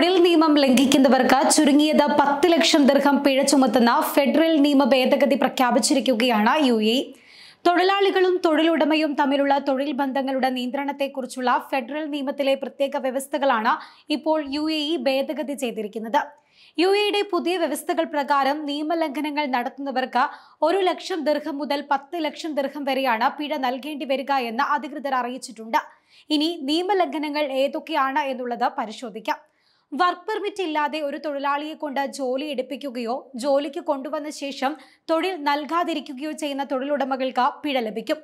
തൊഴിൽ നിയമം ലംഘിക്കുന്നവർക്ക് ചുരുങ്ങിയത് പത്ത് ലക്ഷം ദീർഘം പിഴ ചുമത്തുന്ന ഫെഡറൽ നിയമ ഭേദഗതി പ്രഖ്യാപിച്ചിരിക്കുകയാണ് യു എ തൊഴിലാളികളും തൊഴിലുടമയും തമ്മിലുള്ള തൊഴിൽ ബന്ധങ്ങളുടെ നിയന്ത്രണത്തെക്കുറിച്ചുള്ള ഫെഡറൽ നിയമത്തിലെ പ്രത്യേക വ്യവസ്ഥകളാണ് ഇപ്പോൾ യു എ ഇ ഭേദഗതി ചെയ്തിരിക്കുന്നത് യു എയുടെ പുതിയ വ്യവസ്ഥകൾ പ്രകാരം നിയമലംഘനങ്ങൾ നടത്തുന്നവർക്ക് ഒരു ലക്ഷം ദീർഘം മുതൽ പത്ത് ലക്ഷം ദീർഘം വരെയാണ് പിഴ നൽകേണ്ടി വരിക എന്ന് അധികൃതർ അറിയിച്ചിട്ടുണ്ട് ഇനി നിയമലംഘനങ്ങൾ ഏതൊക്കെയാണ് എന്നുള്ളത് പരിശോധിക്കാം വർക്ക് പെർമിറ്റ് ഇല്ലാതെ ഒരു തൊഴിലാളിയെ കൊണ്ട് ജോലി എടുപ്പിക്കുകയോ ജോലിക്ക് കൊണ്ടുവന്ന ശേഷം തൊഴിൽ നൽകാതിരിക്കുകയോ ചെയ്യുന്ന തൊഴിലുടമകൾക്ക് പിഴ ലഭിക്കും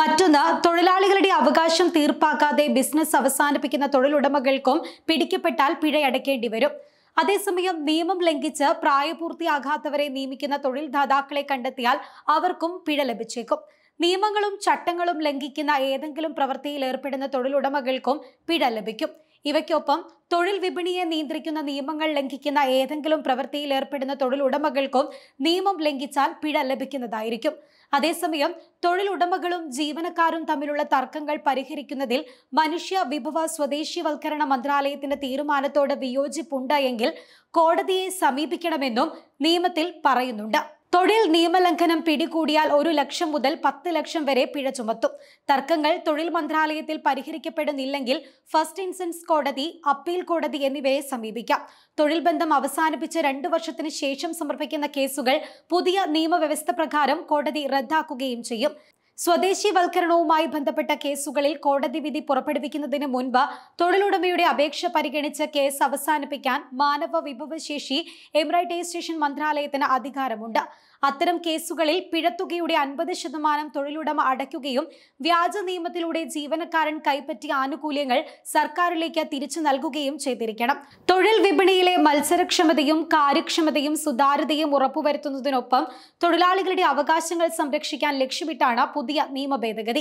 മറ്റൊന്ന് തൊഴിലാളികളുടെ അവകാശം തീർപ്പാക്കാതെ ബിസിനസ് അവസാനിപ്പിക്കുന്ന തൊഴിലുടമകൾക്കും പിടിക്കപ്പെട്ടാൽ പിഴയടക്കേണ്ടി വരും അതേസമയം നിയമം ലംഘിച്ച് പ്രായപൂർത്തിയാകാത്തവരെ നിയമിക്കുന്ന തൊഴിൽ ദാതാക്കളെ കണ്ടെത്തിയാൽ അവർക്കും പിഴ ലഭിച്ചേക്കും നിയമങ്ങളും ചട്ടങ്ങളും ലംഘിക്കുന്ന ഏതെങ്കിലും പ്രവൃത്തിയിൽ ഏർപ്പെടുന്ന തൊഴിലുടമകൾക്കും പിഴ ലഭിക്കും ഇവയ്ക്കൊപ്പം തൊഴിൽ വിപണിയെ നിയന്ത്രിക്കുന്ന നിയമങ്ങൾ ലംഘിക്കുന്ന ഏതെങ്കിലും പ്രവൃത്തിയിൽ ഏർപ്പെടുന്ന തൊഴിലുടമകൾക്കും നിയമം ലംഘിച്ചാൽ പിഴ ലഭിക്കുന്നതായിരിക്കും അതേസമയം തൊഴിലുടമകളും ജീവനക്കാരും തമ്മിലുള്ള തർക്കങ്ങൾ പരിഹരിക്കുന്നതിൽ മനുഷ്യ വിഭവ സ്വദേശിവൽക്കരണ മന്ത്രാലയത്തിന്റെ തീരുമാനത്തോട് വിയോജിപ്പുണ്ട് എങ്കിൽ കോടതിയെ സമീപിക്കണമെന്നും നിയമത്തിൽ പറയുന്നുണ്ട് തൊഴിൽ നിയമലംഘനം പിടികൂടിയാൽ ഒരു ലക്ഷം മുതൽ പത്ത് ലക്ഷം വരെ പിഴ ചുമത്തും തർക്കങ്ങൾ തൊഴിൽ മന്ത്രാലയത്തിൽ പരിഹരിക്കപ്പെടുന്നില്ലെങ്കിൽ ഫസ്റ്റ് ഇൻസൻസ് കോടതി അപ്പീൽ കോടതി എന്നിവയെ സമീപിക്കാം തൊഴിൽ ബന്ധം അവസാനിപ്പിച്ച് രണ്ടു വർഷത്തിന് ശേഷം സമർപ്പിക്കുന്ന കേസുകൾ പുതിയ നിയമവ്യവസ്ഥ പ്രകാരം കോടതി റദ്ദാക്കുകയും ചെയ്യും സ്വദേശിവൽക്കരണവുമായി ബന്ധപ്പെട്ട കേസുകളിൽ കോടതി വിധി പുറപ്പെടുവിക്കുന്നതിന് മുൻപ് തൊഴിലുടമയുടെ അപേക്ഷ പരിഗണിച്ച് കേസ് അവസാനിപ്പിക്കാൻ മാനവ വിഭവശേഷി എമിറൈറ്റ് സ്റ്റേഷൻ മന്ത്രാലയത്തിന് അധികാരമുണ്ട് അത്തരം കേസുകളിൽ പിഴത്തുകയുടെ അൻപത് ശതമാനം തൊഴിലുടമ അടയ്ക്കുകയും വ്യാജ നിയമത്തിലൂടെ ജീവനക്കാരൻ കൈപ്പറ്റിയ ആനുകൂല്യങ്ങൾ സർക്കാരിലേക്ക് തിരിച്ചു നൽകുകയും ചെയ്തിരിക്കണം തൊഴിൽ വിപണിയിലെ മത്സരക്ഷമതയും കാര്യക്ഷമതയും സുതാര്യതയും ഉറപ്പുവരുത്തുന്നതിനൊപ്പം തൊഴിലാളികളുടെ അവകാശങ്ങൾ സംരക്ഷിക്കാൻ ലക്ഷ്യമിട്ടാണ് പുതിയ നിയമ ഭേദഗതി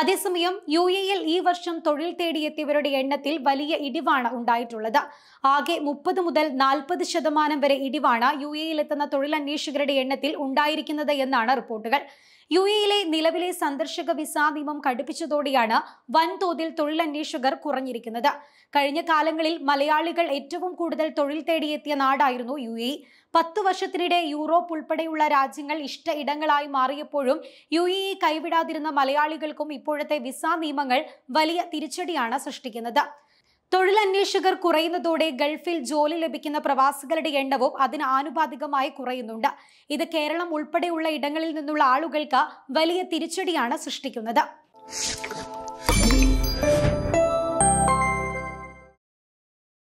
അതേസമയം യു എൽ ഈ വർഷം തൊഴിൽ തേടിയെത്തിയവരുടെ എണ്ണത്തിൽ വലിയ ഇടിവാണ് ഉണ്ടായിട്ടുള്ളത് ആകെ മുപ്പത് മുതൽ നാൽപ്പത് ശതമാനം വരെ ഇടിവാണ് യു എയിൽ എത്തുന്ന തൊഴിലന്വേഷകരുടെ എണ്ണത്തിൽ ഉണ്ടായിരിക്കുന്നത് എന്നാണ് റിപ്പോർട്ടുകൾ യു എയിലെ നിലവിലെ സന്ദർശക വിസ നിയമം കടുപ്പിച്ചതോടെയാണ് വൻതോതിൽ തൊഴിലന്വേഷകർ കുറഞ്ഞിരിക്കുന്നത് കഴിഞ്ഞ കാലങ്ങളിൽ മലയാളികൾ ഏറ്റവും കൂടുതൽ തൊഴിൽ തേടിയെത്തിയ നാടായിരുന്നു യു എ പത്തു വർഷത്തിനിടെ യൂറോപ്പ് ഉൾപ്പെടെയുള്ള രാജ്യങ്ങൾ ഇഷ്ട ഇടങ്ങളായി മാറിയപ്പോഴും യു എ കൈവിടാതിരുന്ന മലയാളികൾക്കും ഇപ്പോഴത്തെ വിസ നിയമങ്ങൾ വലിയ തിരിച്ചടിയാണ് സൃഷ്ടിക്കുന്നത് തൊഴിലന്വേഷകർ കുറയുന്നതോടെ ഗൾഫിൽ ജോലി ലഭിക്കുന്ന പ്രവാസികളുടെ എണ്ണവും അതിന് ആനുപാതികമായി കുറയുന്നുണ്ട് ഇത് കേരളം ഉൾപ്പെടെയുള്ള ഇടങ്ങളിൽ നിന്നുള്ള ആളുകൾക്ക് വലിയ തിരിച്ചടിയാണ് സൃഷ്ടിക്കുന്നത്